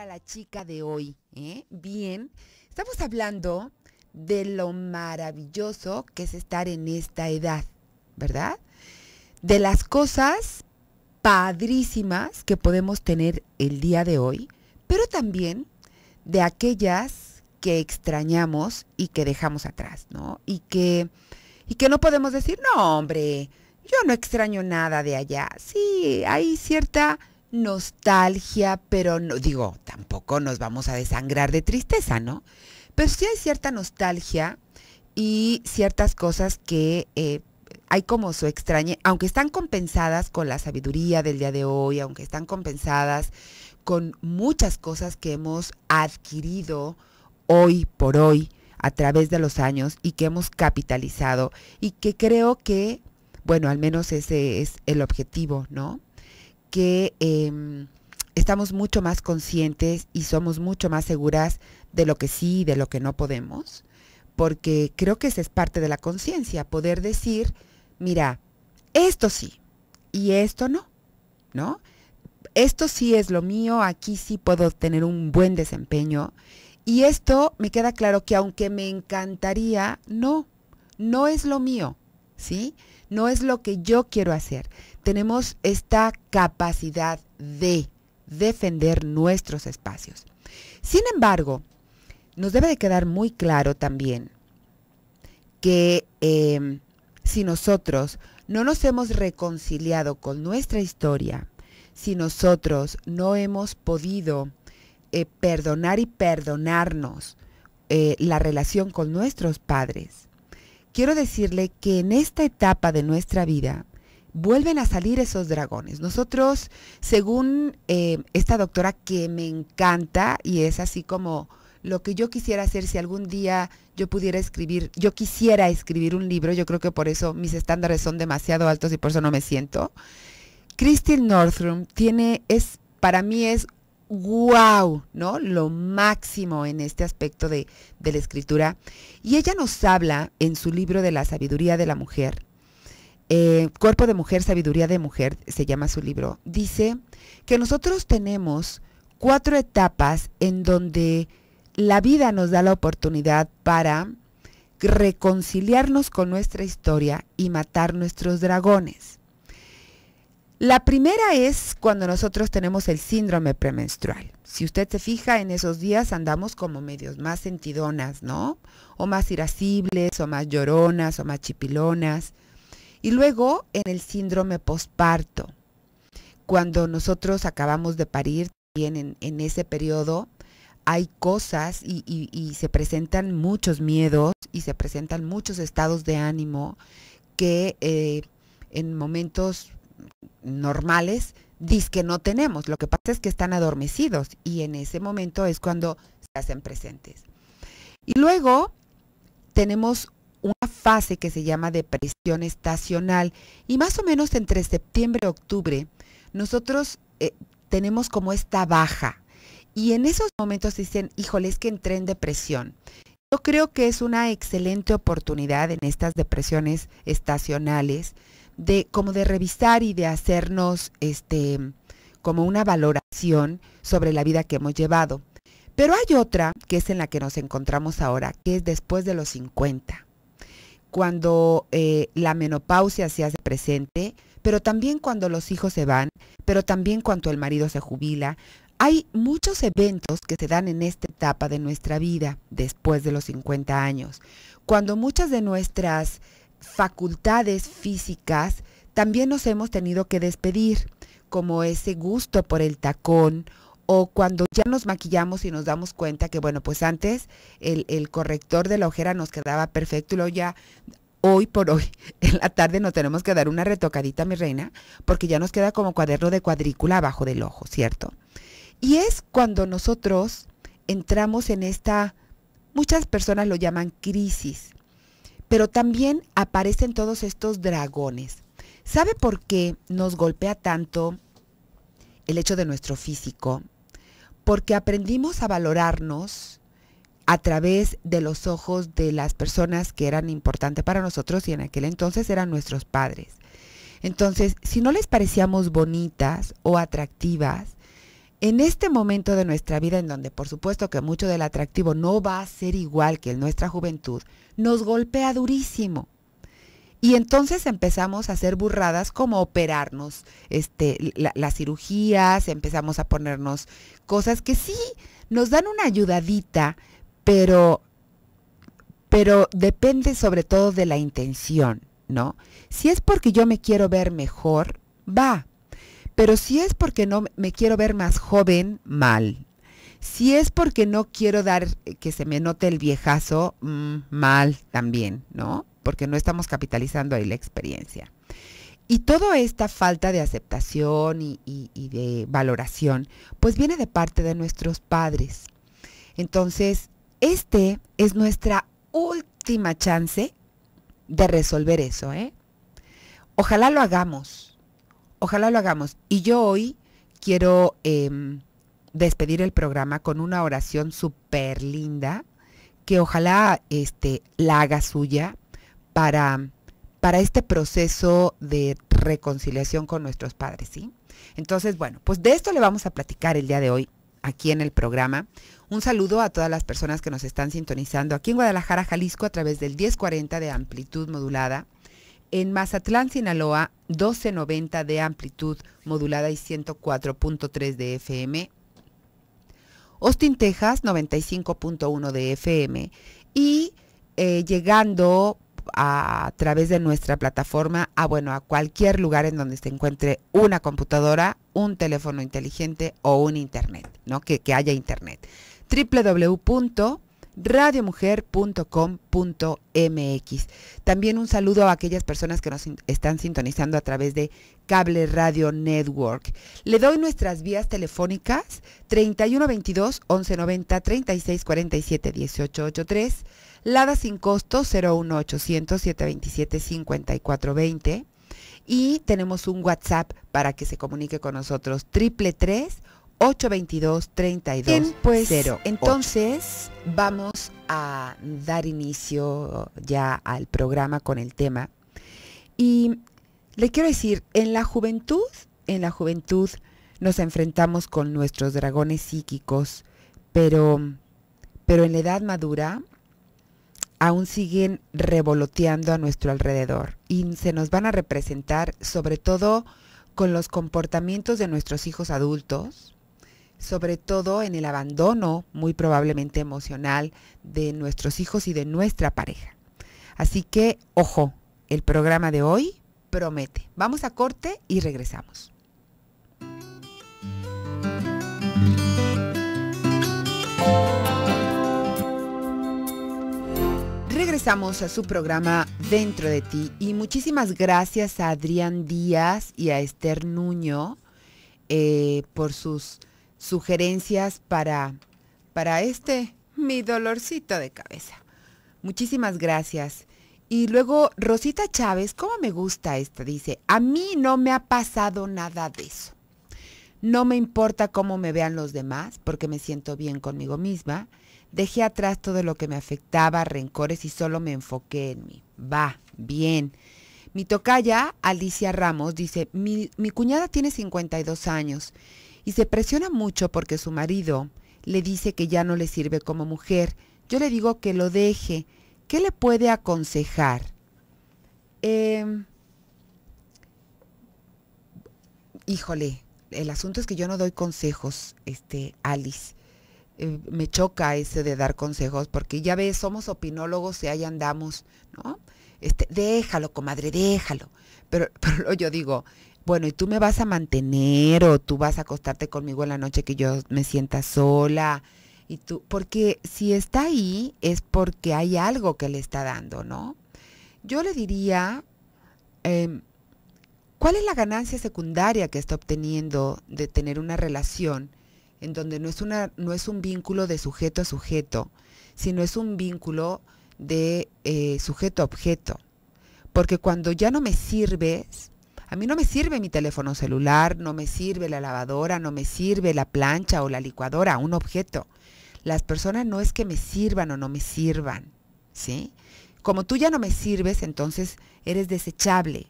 a la chica de hoy? ¿Eh? Bien, estamos hablando de lo maravilloso que es estar en esta edad, ¿verdad? De las cosas padrísimas que podemos tener el día de hoy, pero también de aquellas que extrañamos y que dejamos atrás, ¿no? Y que, y que no podemos decir, no, hombre, yo no extraño nada de allá. Sí, hay cierta nostalgia, pero no, digo, tampoco nos vamos a desangrar de tristeza, ¿no? Pero sí hay cierta nostalgia y ciertas cosas que eh, hay como su extrañe, aunque están compensadas con la sabiduría del día de hoy, aunque están compensadas con muchas cosas que hemos adquirido hoy por hoy a través de los años y que hemos capitalizado y que creo que, bueno, al menos ese es el objetivo, ¿no? que em, estamos mucho más conscientes y somos mucho más seguras de lo que sí y de lo que no podemos, porque creo que esa es parte de la conciencia, poder decir, mira, esto sí y esto no, ¿no? Esto sí es lo mío, aquí sí puedo tener un buen desempeño. Y esto me queda claro que aunque me encantaría, no, no es lo mío, ¿sí? No es lo que yo quiero hacer tenemos esta capacidad de defender nuestros espacios. Sin embargo, nos debe de quedar muy claro también que em, si nosotros no nos hemos reconciliado con nuestra historia, si nosotros no hemos podido eh, perdonar y perdonarnos eh, la relación con nuestros padres, quiero decirle que en esta etapa de nuestra vida vuelven a salir esos dragones. Nosotros, según eh, esta doctora que me encanta y es así como lo que yo quisiera hacer si algún día yo pudiera escribir, yo quisiera escribir un libro, yo creo que por eso mis estándares son demasiado altos y por eso no me siento. Christine Northrum tiene, es, para mí es wow, ¿no? Lo máximo en este aspecto de la escritura. Y ella nos habla en su libro de la sabiduría de la mujer eh, Cuerpo de Mujer, Sabiduría de Mujer, se llama su libro, dice que nosotros tenemos cuatro etapas en donde la vida nos da la oportunidad para reconciliarnos con nuestra historia y matar nuestros dragones. La primera es cuando nosotros tenemos el síndrome premenstrual. Si usted se fija, en esos días andamos como medios más sentidonas, ¿no? O más irascibles, o más lloronas, o más chipilonas. Y luego en el síndrome posparto. Cuando nosotros acabamos de parir, también en, ese periodo hay cosas y, se presentan muchos miedos y se presentan muchos estados de ánimo que eh, en momentos normales dice que no tenemos. Lo que pasa es que están adormecidos y en ese momento es cuando se hacen presentes. Y luego tenemos una fase que se llama depresión estacional y más o menos entre septiembre y octubre nosotros eh, tenemos como esta baja y en esos momentos dicen, híjole, es que entré en depresión. Yo creo que es una excelente oportunidad en estas depresiones estacionales de como de revisar y de hacernos este como una valoración sobre la vida que hemos llevado. Pero hay otra que es en la que nos encontramos ahora, que es después de los 50 cuando eh, la menopausia se hace presente, pero también cuando los hijos se van, pero también cuando el marido se jubila. Hay muchos eventos que se dan en esta etapa de nuestra vida, después de los 50 años, cuando muchas de nuestras facultades físicas también nos hemos tenido que despedir, como ese gusto por el tacón o cuando ya nos maquillamos y nos damos cuenta que, bueno, pues antes el, corrector de la ojera nos quedaba perfecto y luego ya hoy por hoy, en la tarde nos tenemos que dar una retocadita, mi reina, porque ya nos queda como cuaderno de cuadrícula abajo del ojo, ¿cierto? Y es cuando nosotros entramos en esta, muchas personas lo llaman crisis, pero también aparecen todos estos dragones. ¿Sabe por qué nos golpea tanto el hecho de nuestro físico, porque aprendimos a valorarnos a través de los ojos de las personas que eran importantes para nosotros y en aquel entonces eran nuestros padres. Entonces, si no les parecíamos bonitas o atractivas, en este momento de nuestra vida, en donde por supuesto que mucho del atractivo no va a ser igual que en nuestra juventud, nos golpea durísimo. Y entonces empezamos a hacer burradas como operarnos este, las cirugías, empezamos a ponernos cosas que sí nos dan una ayudadita, pero, pero depende sobre todo de la intención, ¿no? Si es porque yo me quiero ver mejor, va. Pero si es porque no me quiero ver más joven, mal. Si es porque no quiero dar eh, que se me note el viejazo, mm, mal también, ¿no? porque no estamos capitalizando ahí la experiencia. Y toda esta falta de aceptación y, de valoración, pues viene de parte de nuestros padres. Entonces, este es nuestra última chance de resolver eso, ¿eh? Ojalá lo hagamos, ojalá lo hagamos. Y yo hoy quiero em, despedir el programa con una oración súper linda que ojalá este, la haga suya para, este proceso de reconciliación con nuestros padres, ¿sí? Entonces, bueno, pues de esto le vamos a platicar el día de hoy aquí en el programa. Un saludo a todas las personas que nos están sintonizando aquí en Guadalajara, Jalisco, a través del 1040 de amplitud modulada, en Mazatlán, Sinaloa, 1290 de amplitud modulada y 104.3 de FM, Austin, Texas, 95.1 de FM, y eh, llegando a través de nuestra plataforma a, bueno, a cualquier lugar en donde se encuentre una computadora, un teléfono inteligente o un internet, ¿no? Que, que haya internet. www radiomujer.com.mx. También un saludo a aquellas personas que nos están sintonizando a través de Cable Radio Network. Le doy nuestras vías telefónicas 3122 1190 3647 1883, Lada sin costo 01800 727 5420 y tenemos un WhatsApp para que se comunique con nosotros triple 3 822 32 Pues, entonces vamos a dar inicio ya al programa con el tema. Y le quiero decir, en la juventud, en la juventud nos enfrentamos con nuestros dragones psíquicos, pero, pero en la edad madura aún siguen revoloteando a nuestro alrededor y se nos van a representar sobre todo con los comportamientos de nuestros hijos adultos, sobre todo en el abandono muy probablemente emocional de nuestros hijos y de nuestra pareja. Así que, ojo, el programa de hoy promete. Vamos a corte y regresamos. Regresamos a su programa Dentro de ti y muchísimas gracias a Adrián Díaz y a Esther Nuño eh, por sus sugerencias para, para este, mi dolorcito de cabeza. Muchísimas gracias. Y luego Rosita Chávez, ¿cómo me gusta esta? Dice, a mí no me ha pasado nada de eso. No me importa cómo me vean los demás, porque me siento bien conmigo misma. Dejé atrás todo lo que me afectaba, rencores y solo me enfoqué en mí. Va, bien. Mi tocaya, Alicia Ramos, dice, mi, mi cuñada tiene 52 años y se presiona mucho porque su marido le dice que ya no le sirve como mujer. Yo le digo que lo deje. ¿Qué le puede aconsejar? Em, híjole, el asunto es que yo no doy consejos, este, Alice. Eh, me choca ese de dar consejos, porque ya ves, somos opinólogos y ahí andamos, ¿no? Este, déjalo, comadre, déjalo. Pero, yo digo, bueno, ¿y tú me vas a mantener o tú vas a acostarte conmigo en la noche que yo me sienta sola? Y tú, porque si está ahí es porque hay algo que le está dando, ¿no? Yo le diría, em, ¿cuál es la ganancia secundaria que está obteniendo de tener una relación en donde no es, una, no es un vínculo de sujeto a sujeto, sino es un vínculo de eh, sujeto a objeto? Porque cuando ya no me sirves, a mí no me sirve mi teléfono celular, no me sirve la lavadora, no me sirve la plancha o la licuadora, un objeto. Las personas no es que me sirvan o no me sirvan, ¿sí? Como tú ya no me sirves, entonces eres desechable.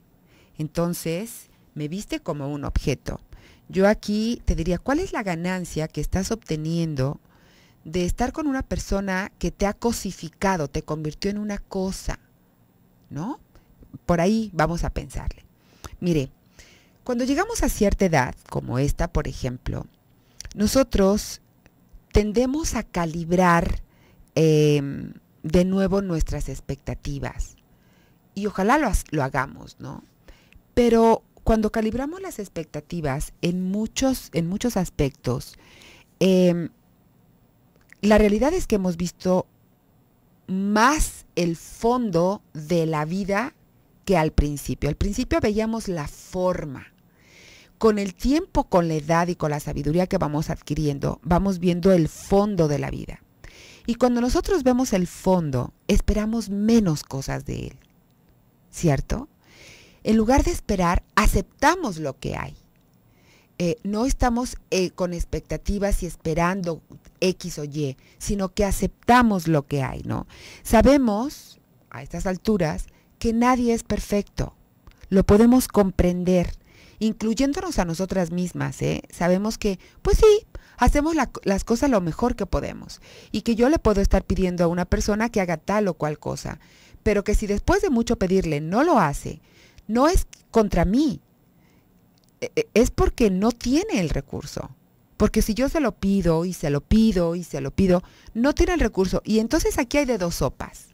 Entonces me viste como un objeto. Yo aquí te diría, ¿cuál es la ganancia que estás obteniendo de estar con una persona que te ha cosificado, te convirtió en una cosa? ¿No? por ahí vamos a pensarle. Mire, cuando llegamos a cierta edad, como esta, por ejemplo, nosotros tendemos a calibrar em, de nuevo nuestras expectativas. Y ojalá lo, hagamos, ¿no? Pero cuando calibramos las expectativas en muchos, en muchos aspectos, em, la realidad es que hemos visto más el fondo de la vida al principio. Al principio veíamos la forma. Con el tiempo, con la edad y con la sabiduría que vamos adquiriendo, vamos viendo el fondo de la vida. Y cuando nosotros vemos el fondo, esperamos menos cosas de él. ¿Cierto? En lugar de esperar, aceptamos lo que hay. Eh, no estamos eh, con expectativas y esperando X o Y, sino que aceptamos lo que hay, ¿no? Sabemos a estas alturas que nadie es perfecto. Lo podemos comprender, incluyéndonos a nosotras mismas, ¿eh? Sabemos que, pues sí, hacemos las cosas lo mejor que podemos y que yo le puedo estar pidiendo a una persona que haga tal o cual cosa, pero que si después de mucho pedirle no lo hace, no es contra mí, e, e, es porque no tiene el recurso. Porque si yo se lo pido y se lo pido y se lo pido, no tiene el recurso. Y entonces aquí hay de dos sopas,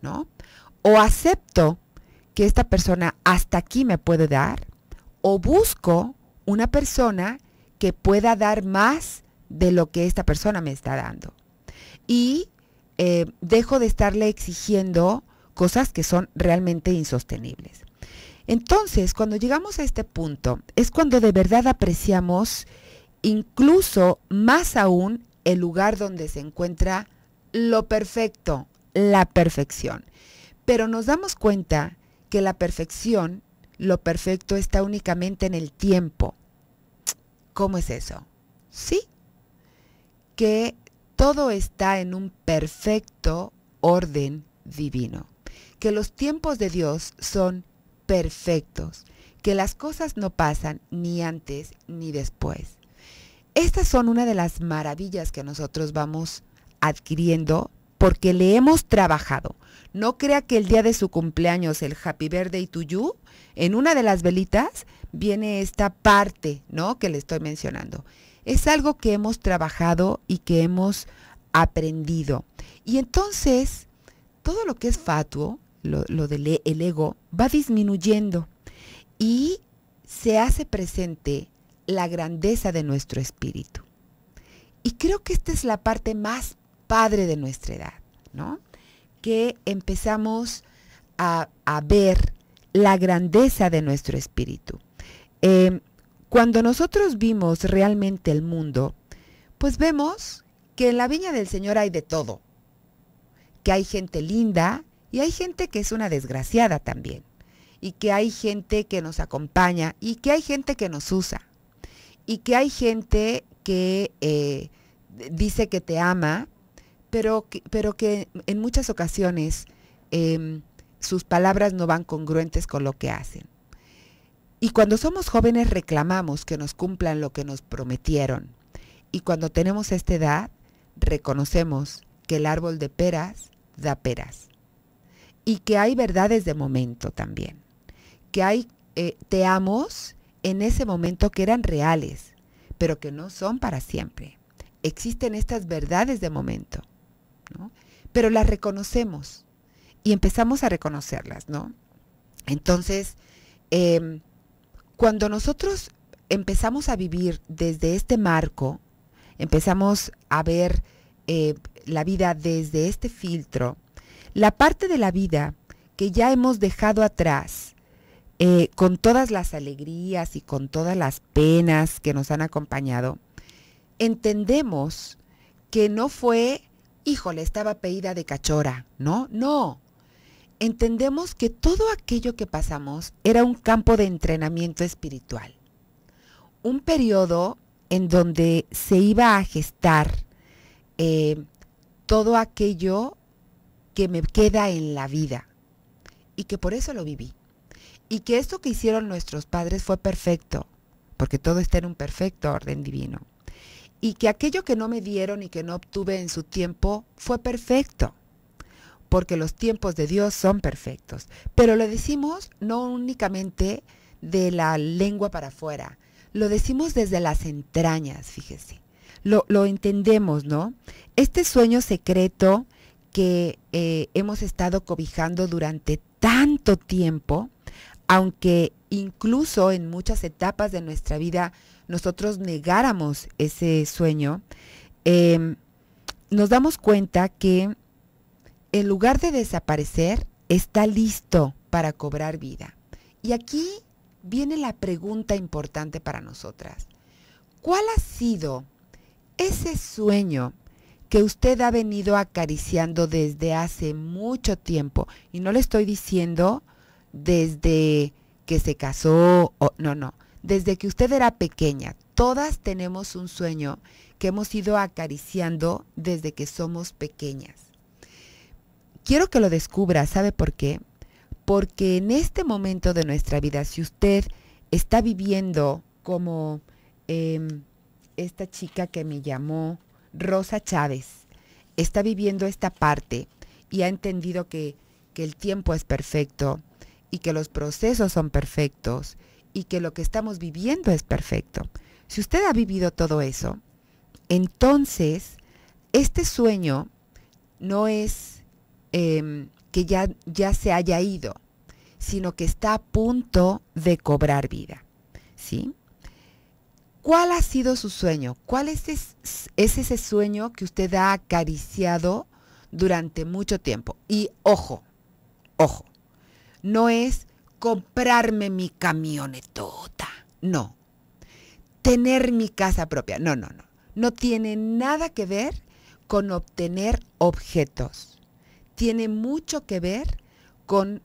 ¿no? o acepto que esta persona hasta aquí me puede dar, o busco una persona que pueda dar más de lo que esta persona me está dando. Y eh, dejo de estarle exigiendo cosas que son realmente insostenibles. Entonces, cuando llegamos a este punto, es cuando de verdad apreciamos incluso más aún el lugar donde se encuentra lo perfecto, la perfección. Pero nos damos cuenta que la perfección, lo perfecto está únicamente en el tiempo. ¿Cómo es eso? Sí, que todo está en un perfecto orden divino, que los tiempos de Dios son perfectos, que las cosas no pasan ni antes ni después. Estas son una de las maravillas que nosotros vamos adquiriendo porque le hemos trabajado. No crea que el día de su cumpleaños, el Happy Birthday to You, en una de las velitas viene esta parte, ¿no? Que le estoy mencionando. Es algo que hemos trabajado y que hemos aprendido. Y entonces, todo lo que es fatuo, lo, del e, ego, va disminuyendo y se hace presente la grandeza de nuestro espíritu. Y creo que esta es la parte más padre de nuestra edad, ¿no? Que empezamos a, ver la grandeza de nuestro espíritu. Em, cuando nosotros vimos realmente el mundo, pues vemos que en la viña del Señor hay de todo, que hay gente linda y hay gente que es una desgraciada también, y que hay gente que nos acompaña y que hay gente que nos usa, y que hay gente que eh, dice que te ama pero que, en muchas ocasiones em, sus palabras no van congruentes con lo que hacen. Y cuando somos jóvenes reclamamos que nos cumplan lo que nos prometieron. Y cuando tenemos esta edad, reconocemos que el árbol de peras da peras. Y que hay verdades de momento también. Que hay eh, te amos en ese momento que eran reales, pero que no son para siempre. Existen estas verdades de momento. Pero las reconocemos y empezamos a reconocerlas, ¿no? Entonces, em, cuando nosotros empezamos a vivir desde este marco, empezamos a ver eh, la vida desde este filtro, la parte de la vida que ya hemos dejado atrás, eh, con todas las alegrías y con todas las penas que nos han acompañado, entendemos que no fue híjole, estaba peída de cachora. No, no. Entendemos que todo aquello que pasamos era un campo de entrenamiento espiritual. Un periodo en donde se iba a gestar eh, todo aquello que me queda en la vida y que por eso lo viví. Y que esto que hicieron nuestros padres fue perfecto, porque todo está en un perfecto orden divino y que aquello que no me dieron y que no obtuve en su tiempo fue perfecto, porque los tiempos de Dios son perfectos. Pero lo decimos no únicamente de la lengua para afuera, lo decimos desde las entrañas, fíjese. Lo, lo entendemos, ¿no? Este sueño secreto que eh, hemos estado cobijando durante tanto tiempo, aunque incluso en muchas etapas de nuestra vida nosotros negáramos ese sueño, em, nos damos cuenta que en lugar de desaparecer, está listo para cobrar vida. Y aquí viene la pregunta importante para nosotras. ¿Cuál ha sido ese sueño que usted ha venido acariciando desde hace mucho tiempo? Y no le estoy diciendo desde que se casó, o, no, no, desde que usted era pequeña, todas tenemos un sueño que hemos ido acariciando desde que somos pequeñas. Quiero que lo descubra, ¿sabe por qué? Porque en este momento de nuestra vida, si usted está viviendo como em, esta chica que me llamó, Rosa Chávez, está viviendo esta parte y ha entendido que el tiempo es perfecto y que los procesos son perfectos y que lo que estamos viviendo es perfecto. Si usted ha vivido todo eso, entonces este sueño no es em, que ya, ya se haya ido, sino que está a punto de cobrar vida. ¿Sí? ¿Cuál ha sido su sueño? ¿Cuál es ese sueño que usted ha acariciado durante mucho tiempo? Y ojo, ojo, no es comprarme mi camionetota. No. Tener mi casa propia. No, no, no. No tiene nada que ver con obtener objetos. Tiene mucho que ver con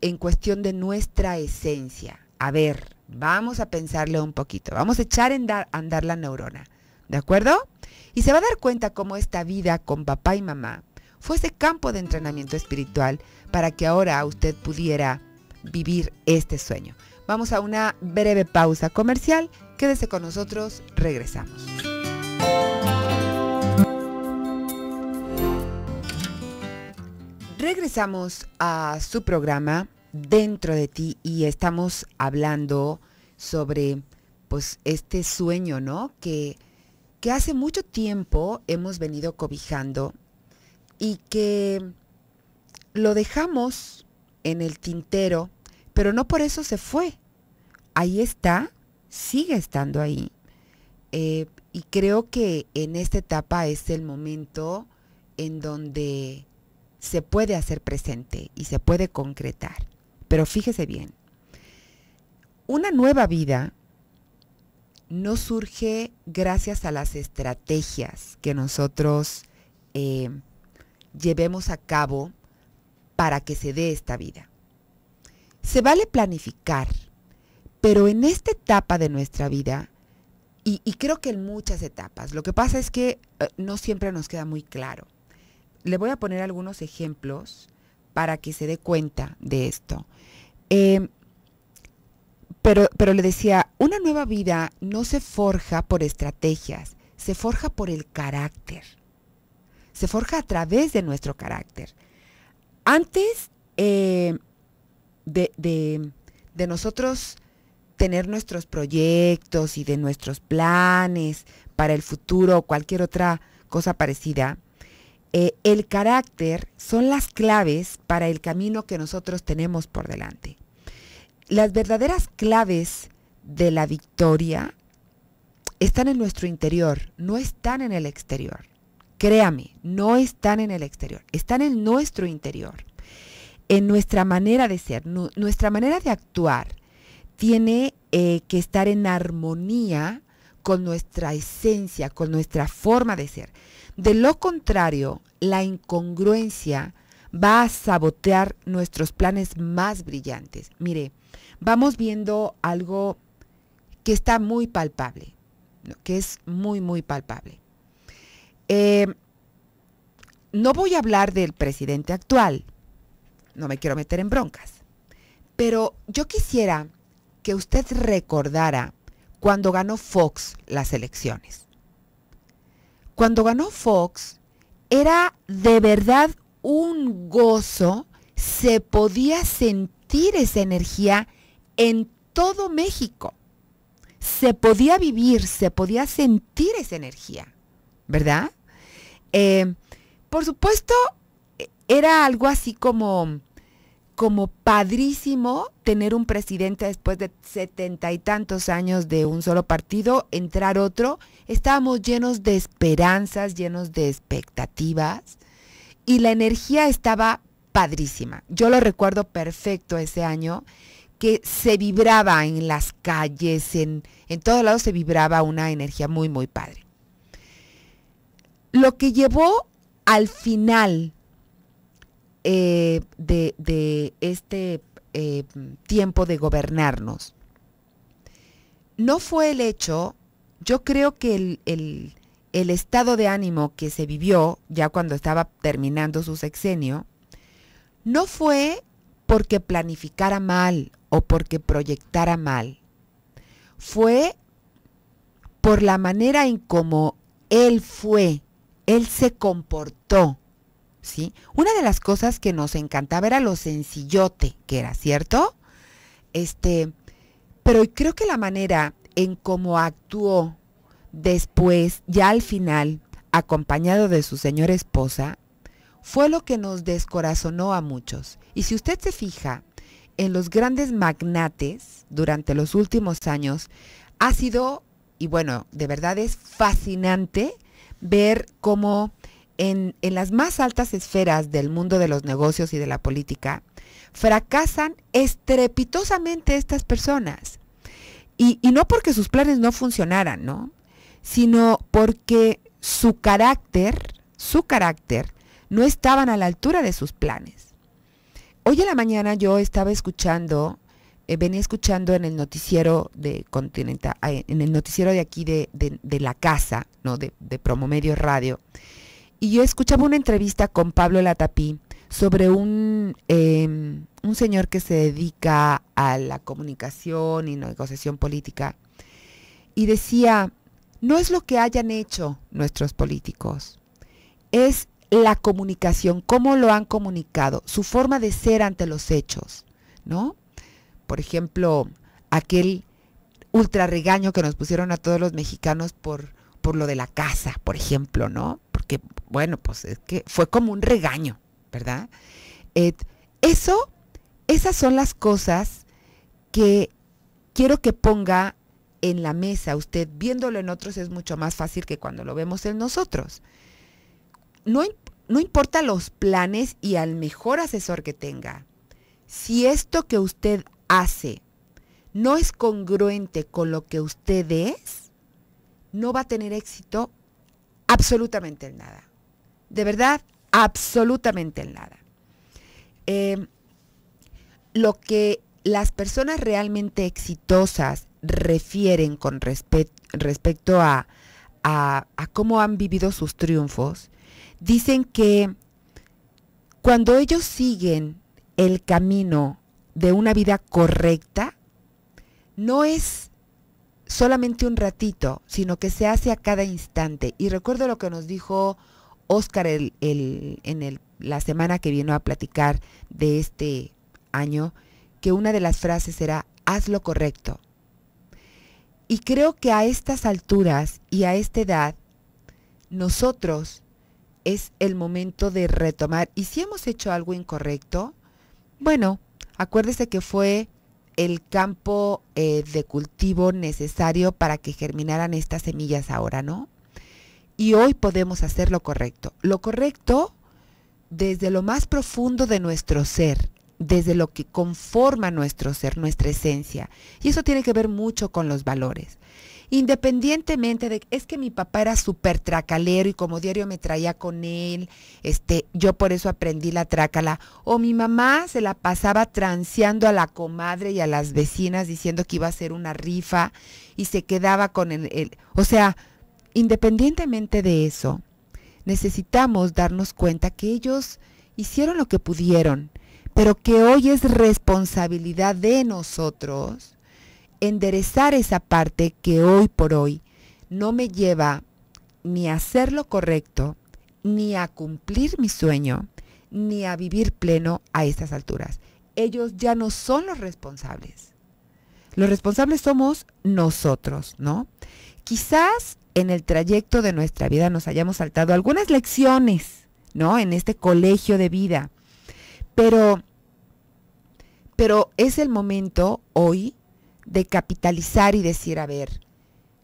en cuestión de nuestra esencia. A ver, vamos a pensarle un poquito. Vamos a echar a andar la neurona. ¿De acuerdo? Y se va a dar cuenta cómo esta vida con papá y mamá fue ese campo de entrenamiento espiritual para que ahora usted pudiera vivir este sueño. Vamos a una breve pausa comercial. Quédese con nosotros, regresamos. Regresamos a su programa Dentro de ti y estamos hablando sobre pues este sueño, ¿no? Que, que hace mucho tiempo hemos venido cobijando y que lo dejamos en el tintero pero no por eso se fue. Ahí está, sigue estando ahí. Eh, y creo que en esta etapa es el momento en donde se puede hacer presente y se puede concretar. Pero fíjese bien, una nueva vida no surge gracias a las estrategias que nosotros eh, llevemos a cabo para que se dé esta vida. Se vale planificar, pero en esta etapa de nuestra vida, y, creo que en muchas etapas, lo que pasa es que eh, no siempre nos queda muy claro. Le voy a poner algunos ejemplos para que se dé cuenta de esto. Em, pero, pero le decía, una nueva vida no se forja por estrategias, se forja por el carácter. Se forja a través de nuestro carácter. Antes eh, de, nosotros tener nuestros proyectos y de nuestros planes para el futuro o cualquier otra cosa parecida, eh, el carácter son las claves para el camino que nosotros tenemos por delante. Las verdaderas claves de la victoria están en nuestro interior, no están en el exterior. Créame, no están en el exterior, están en nuestro interior en nuestra manera de ser, nuestra manera de actuar, tiene eh, que estar en armonía con nuestra esencia, con nuestra forma de ser. De lo contrario, la incongruencia va a sabotear nuestros planes más brillantes. Mire, vamos viendo algo que está muy palpable, que es muy, muy palpable. Eh, no voy a hablar del presidente actual, no me quiero meter en broncas. Pero yo quisiera que usted recordara cuando ganó Fox las elecciones. Cuando ganó Fox era de verdad un gozo, se podía sentir esa energía en todo México. Se podía vivir, se podía sentir esa energía, ¿verdad? Eh, por supuesto, e, era algo así como como padrísimo tener un presidente después de setenta y tantos años de un solo partido, entrar otro. Estábamos llenos de esperanzas, llenos de expectativas y la energía estaba padrísima. Yo lo recuerdo perfecto ese año que se vibraba en las calles, en, en todos lados se vibraba una energía muy, muy padre. Lo que llevó al final eh, de, este eh, tiempo de gobernarnos no fue el hecho, yo creo que el, el, el estado de ánimo que se vivió ya cuando estaba terminando su sexenio, no fue porque planificara mal o porque proyectara mal. Fue por la manera en cómo él fue, él se comportó una de las cosas que nos encantaba era lo sencillote que era, ¿cierto? Este, pero creo que la manera en cómo actuó después, ya al final, acompañado de su señora esposa, fue lo que nos descorazonó a muchos. Y si usted se fija en los grandes magnates durante los últimos años, ha sido, y bueno, de verdad es fascinante ver cómo en, las más altas esferas del mundo de los negocios y de la política, fracasan estrepitosamente estas personas. Y, no porque sus planes no funcionaran, ¿no? Sino porque su carácter, su carácter, no estaban a la altura de sus planes. Hoy en la mañana yo estaba escuchando, eh, venía escuchando en el noticiero de Continental, eh, en el noticiero de aquí de, la casa, ¿no? De, de Promomedio Radio, y yo escuchaba una entrevista con Pablo Latapí sobre un, em, un señor que se dedica a la comunicación y negociación política. Y decía, no es lo que hayan hecho nuestros políticos, es la comunicación, cómo lo han comunicado, su forma de ser ante los hechos, ¿no? Por ejemplo, aquel ultra regaño que nos pusieron a todos los mexicanos por, por lo de la casa, por ejemplo, ¿no? Porque bueno, pues es que fue como un regaño, ¿verdad? Eh, eso, esas son las cosas que quiero que ponga en la mesa. Usted viéndolo en otros es mucho más fácil que cuando lo vemos en nosotros. No, no importa los planes y al mejor asesor que tenga. Si esto que usted hace no es congruente con lo que usted es, no va a tener éxito absolutamente en nada de verdad, absolutamente en nada. Em, lo que las personas realmente exitosas refieren con respecto a, a cómo han vivido sus triunfos, dicen que cuando ellos siguen el camino de una vida correcta, no es solamente un ratito, sino que se hace a cada instante. Y recuerdo lo que nos dijo Oscar en la semana que vino a platicar de este año, que una de las frases era, haz lo correcto. Y creo que a estas alturas y a esta edad, nosotros es el momento de retomar. Y si hemos hecho algo incorrecto, bueno, acuérdese que fue el campo eh, de cultivo necesario para que germinaran estas semillas ahora, ¿no? Y hoy podemos hacer lo correcto. Lo correcto desde lo más profundo de nuestro ser, desde lo que conforma nuestro ser, nuestra esencia. Y eso tiene que ver mucho con los valores. Independientemente de es que mi papá era súper tracalero y como diario me traía con él, este, yo por eso aprendí la trácala. O mi mamá se la pasaba transeando a la comadre y a las vecinas diciendo que iba a hacer una rifa y se quedaba con él. el o sea, Independientemente de eso, necesitamos darnos cuenta que ellos hicieron lo que pudieron, pero que hoy es responsabilidad de nosotros enderezar esa parte que hoy por hoy no me lleva ni a hacer lo correcto, ni a cumplir mi sueño, ni a vivir pleno a estas alturas. Ellos ya no son los responsables. Los responsables somos nosotros, ¿no? Quizás en el trayecto de nuestra vida nos hayamos saltado algunas lecciones, ¿no? En este colegio de vida. Pero, pero es el momento hoy de capitalizar y decir, a ver,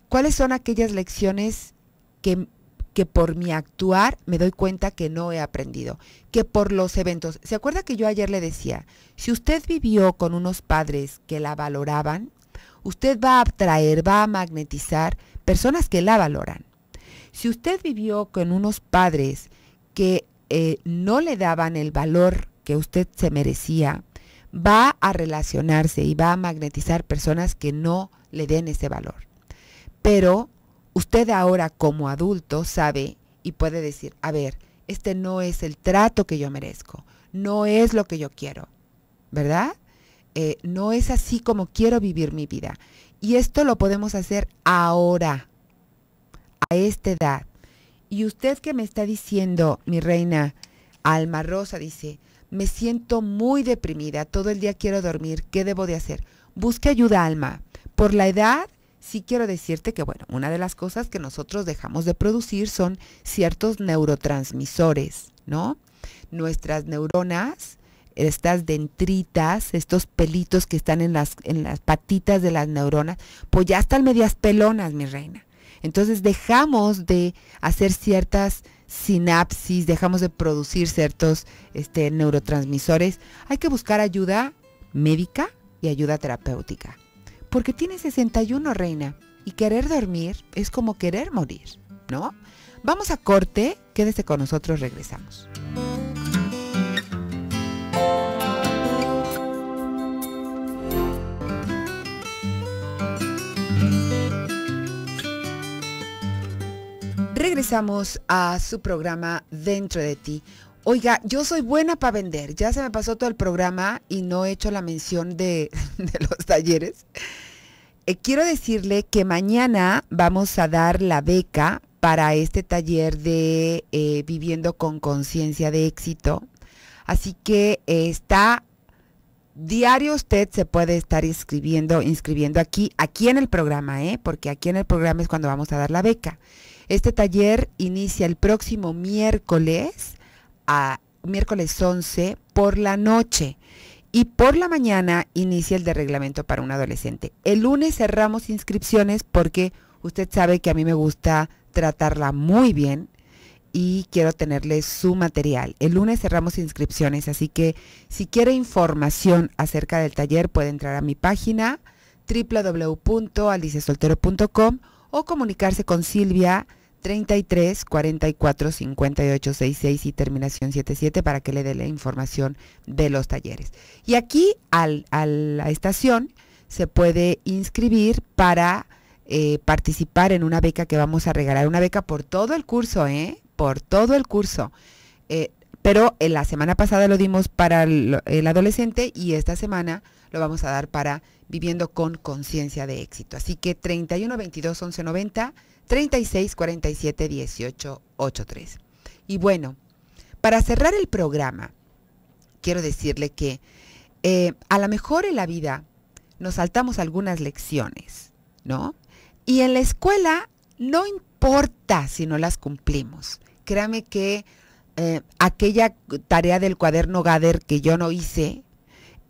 ¿cuáles son aquellas lecciones que, que por mi actuar me doy cuenta que no he aprendido? Que por los eventos. ¿Se acuerda que yo ayer le decía, si usted vivió con unos padres que la valoraban, usted va a atraer, va a magnetizar personas que la valoran. Si usted vivió con unos padres que eh, no le daban el valor que usted se merecía, va a relacionarse y va a magnetizar personas que no le den ese valor. Pero usted ahora como adulto sabe y puede decir, a ver, este no es el trato que yo merezco, no es lo que yo quiero, ¿verdad? Eh, no es así como quiero vivir mi vida. Y esto lo podemos hacer ahora, a esta edad. Y usted que me está diciendo, mi reina, Alma Rosa dice, me siento muy deprimida, todo el día quiero dormir, ¿qué debo de hacer? Busque ayuda, Alma. Por la edad, sí quiero decirte que, bueno, una de las cosas que nosotros dejamos de producir son ciertos neurotransmisores, ¿no? Nuestras neuronas estas dentritas, estos pelitos que están en las, en las patitas de las neuronas, pues ya están medias pelonas, mi reina. Entonces dejamos de hacer ciertas sinapsis, dejamos de producir ciertos este, neurotransmisores. Hay que buscar ayuda médica y ayuda terapéutica. Porque tiene 61, reina, y querer dormir es como querer morir, ¿no? Vamos a corte, quédese con nosotros, regresamos. Regresamos a su programa Dentro de ti. Oiga, yo soy buena para vender. Ya se me pasó todo el programa y no he hecho la mención de, los talleres. Eh, quiero decirle que mañana vamos a dar la beca para este taller de eh, Viviendo con Conciencia de Éxito. Así que eh, está diario usted se puede estar inscribiendo, inscribiendo aquí, aquí en el programa, ¿eh? porque aquí en el programa es cuando vamos a dar la beca. Este taller inicia el próximo miércoles, a, miércoles 11 por la noche. Y por la mañana inicia el de reglamento para un adolescente. El lunes cerramos inscripciones porque usted sabe que a mí me gusta tratarla muy bien y quiero tenerle su material. El lunes cerramos inscripciones, así que si quiere información acerca del taller puede entrar a mi página www.alicesoltero.com o comunicarse con Silvia 33 44 58 66 y terminación 77 para que le dé la información de los talleres. Y aquí a la estación se puede inscribir para eh, participar en una beca que vamos a regalar, una beca por todo el curso, ¿eh? Por todo el curso. Eh, pero eh, la semana pasada lo dimos para el, adolescente y esta semana lo vamos a dar para Viviendo con Conciencia de Éxito. Así que 31 22 11 90, 36 47 18 83. Y bueno, para cerrar el programa, quiero decirle que eh, a lo mejor en la vida nos saltamos algunas lecciones, ¿no? Y en la escuela no importa si no las cumplimos. Créame que eh, aquella tarea del cuaderno Gader que yo no hice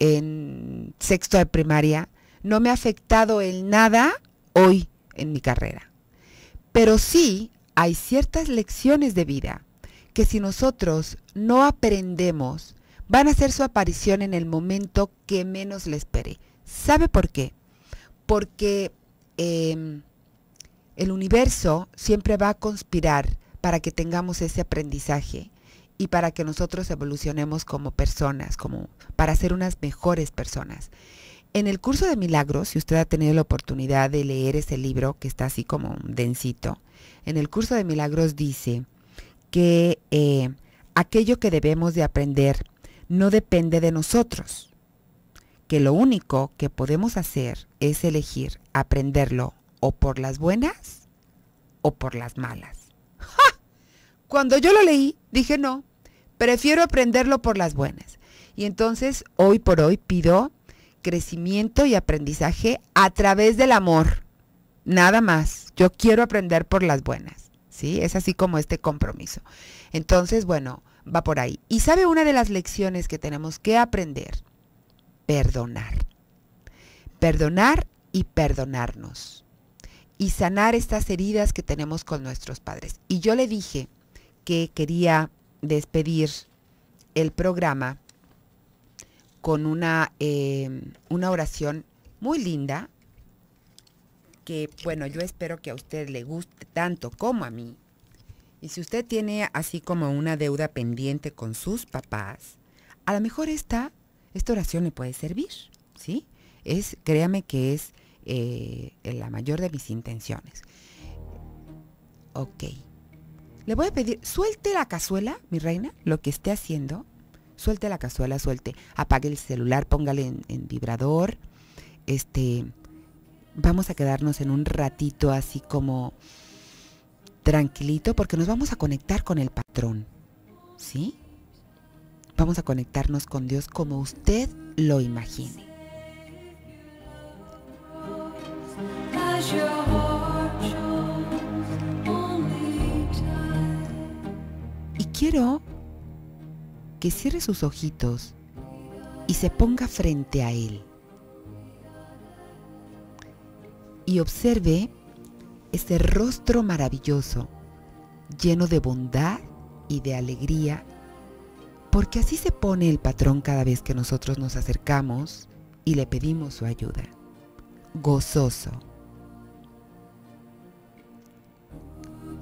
en sexto de primaria no me ha afectado en nada hoy en mi carrera. Pero sí hay ciertas lecciones de vida que si nosotros no aprendemos, van a hacer su aparición en el momento que menos le espere. ¿Sabe por qué? Porque em, el universo siempre va a conspirar para que tengamos ese aprendizaje y para que nosotros evolucionemos como personas, como para ser unas mejores personas. En el curso de milagros, si usted ha tenido la oportunidad de leer ese libro que está así como densito, en el curso de milagros dice que eh, aquello que debemos de aprender no depende de nosotros, que lo único que podemos hacer es elegir aprenderlo o por las buenas o por las malas. Cuando yo lo leí, dije no, prefiero aprenderlo por las buenas. Y entonces, hoy por hoy, pido crecimiento y aprendizaje a través del amor. Nada más. Yo quiero aprender por las buenas. ¿Sí? Es así como este compromiso. Entonces, bueno, va por ahí. Y sabe una de las lecciones que tenemos que aprender. Perdonar. Perdonar y perdonarnos. Y sanar estas heridas que tenemos con nuestros padres. Y yo le dije, que quería despedir el programa con una, eh, una oración muy linda que, bueno, yo espero que a usted le guste tanto como a mí. Y si usted tiene así como una deuda pendiente con sus papás, a lo mejor esta, esta oración le puede servir, ¿sí? Es, créame que es eh, la mayor de mis intenciones. Ok. Le voy a pedir, suelte la cazuela, mi reina, lo que esté haciendo. Suelte la cazuela, suelte. Apague el celular, póngale en, vibrador. Este, vamos a quedarnos en un ratito así como tranquilito porque nos vamos a conectar con el patrón. ¿Sí? Vamos a conectarnos con Dios como usted lo imagine. quiero que cierre sus ojitos y se ponga frente a él. Y observe ese rostro maravilloso, lleno de bondad y de alegría, porque así se pone el patrón cada vez que nosotros nos acercamos y le pedimos su ayuda. Gozoso.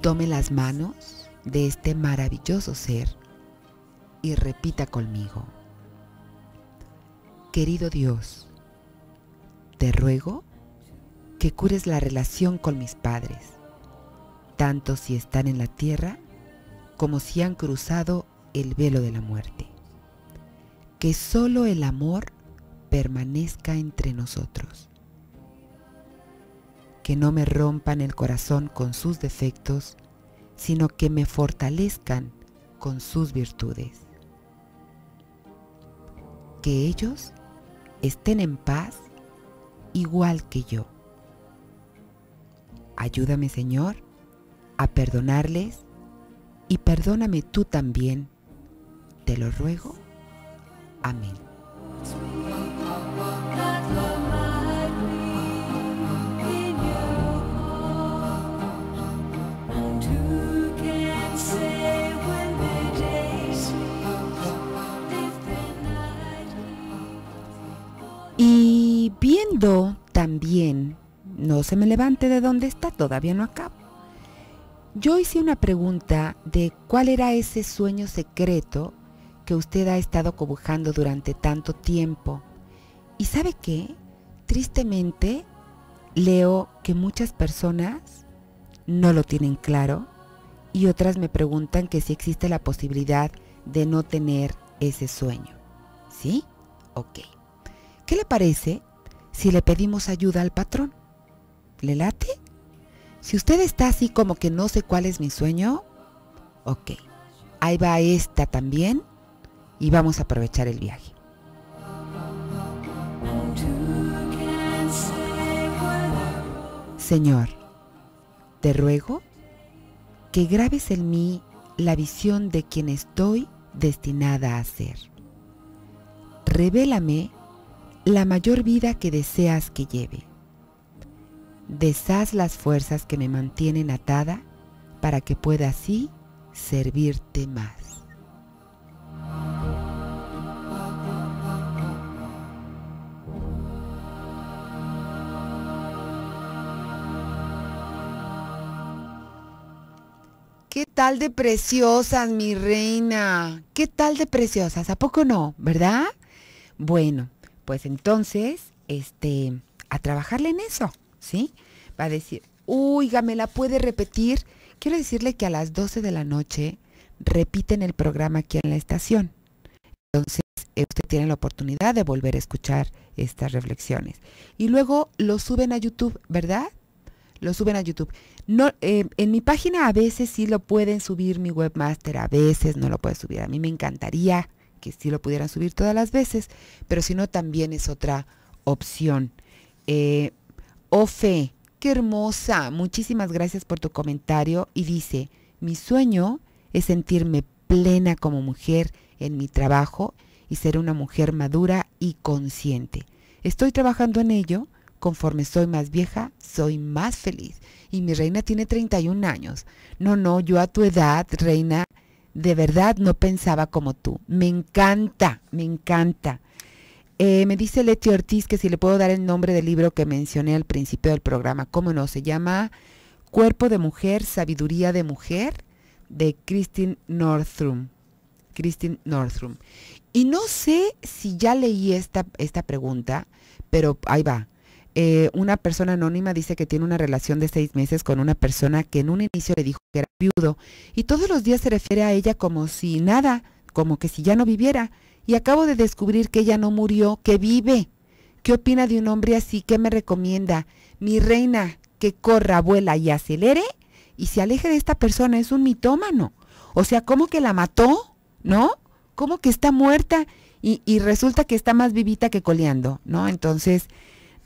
Tome las manos de este maravilloso ser y repita conmigo, querido Dios, te ruego que cures la relación con mis padres, tanto si están en la tierra como si han cruzado el velo de la muerte. Que solo el amor permanezca entre nosotros. Que no me rompan el corazón con sus defectos sino que me fortalezcan con sus virtudes. Que ellos estén en paz igual que yo. Ayúdame Señor a perdonarles y perdóname tú también. Te lo ruego. Amén. también, no se me levante de donde está, todavía no acabo. Yo hice una pregunta de cuál era ese sueño secreto que usted ha estado cobujando durante tanto tiempo. ¿Y sabe qué? Tristemente, leo que muchas personas no lo tienen claro y otras me preguntan que si existe la posibilidad de no tener ese sueño. ¿Sí? Ok. ¿Qué le parece si le pedimos ayuda al patrón. ¿Le late? Si usted está así como que no sé cuál es mi sueño, ok, ahí va esta también y vamos a aprovechar el viaje. Señor, te ruego que grabes en mí la visión de quien estoy destinada a ser. Revélame la mayor vida que deseas que lleve. Deshaz las fuerzas que me mantienen atada para que pueda así servirte más. ¿Qué tal de preciosas, mi reina? ¿Qué tal de preciosas? ¿A poco no? ¿Verdad? Bueno, pues entonces, este, a trabajarle en eso, ¿sí? Va a decir, oiga, me la puede repetir. Quiero decirle que a las 12 de la noche repiten el programa aquí en la estación. Entonces, eh, usted tiene la oportunidad de volver a escuchar estas reflexiones. Y luego lo suben a YouTube, ¿verdad? Lo suben a YouTube. No, eh, en mi página a veces sí lo pueden subir mi webmaster, a veces no lo puede subir. A mí me encantaría que si lo pudieran subir todas las veces, pero si no, también es otra opción. Eh, Ofe, qué hermosa, muchísimas gracias por tu comentario y dice, mi sueño es sentirme plena como mujer en mi trabajo y ser una mujer madura y consciente. Estoy trabajando en ello, conforme soy más vieja, soy más feliz. Y mi reina tiene 31 años. No, no, yo a tu edad, reina, de verdad no pensaba como tú. Me encanta, me encanta. Eh, me dice Leti Ortiz que si le puedo dar el nombre del libro que mencioné al principio del programa. ¿Cómo no? Se llama Cuerpo de Mujer, Sabiduría de Mujer, de Christine Northrum. Christine Northrum. Y no sé si ya leí esta, esta pregunta, pero ahí va. Eh, una persona anónima dice que tiene una relación de seis meses con una persona que en un inicio le dijo que era viudo, y todos los días se refiere a ella como si nada, como que si ya no viviera, y acabo de descubrir que ella no murió, que vive. ¿Qué opina de un hombre así? ¿Qué me recomienda? Mi reina, que corra, vuela y acelere y se aleje de esta persona, es un mitómano. O sea, ¿cómo que la mató? ¿No? ¿Cómo que está muerta? Y, y resulta que está más vivita que coleando, ¿no? Entonces,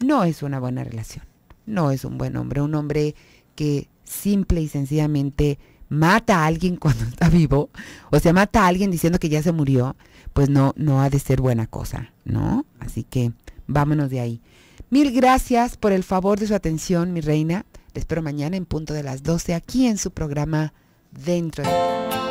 no es una buena relación. No es un buen hombre, un hombre que simple y sencillamente mata a alguien cuando está vivo, o sea, mata a alguien diciendo que ya se murió, pues no, no ha de ser buena cosa, ¿no? Así que vámonos de ahí. Mil gracias por el favor de su atención, mi reina. Te espero mañana en punto de las 12 aquí en su programa Dentro de...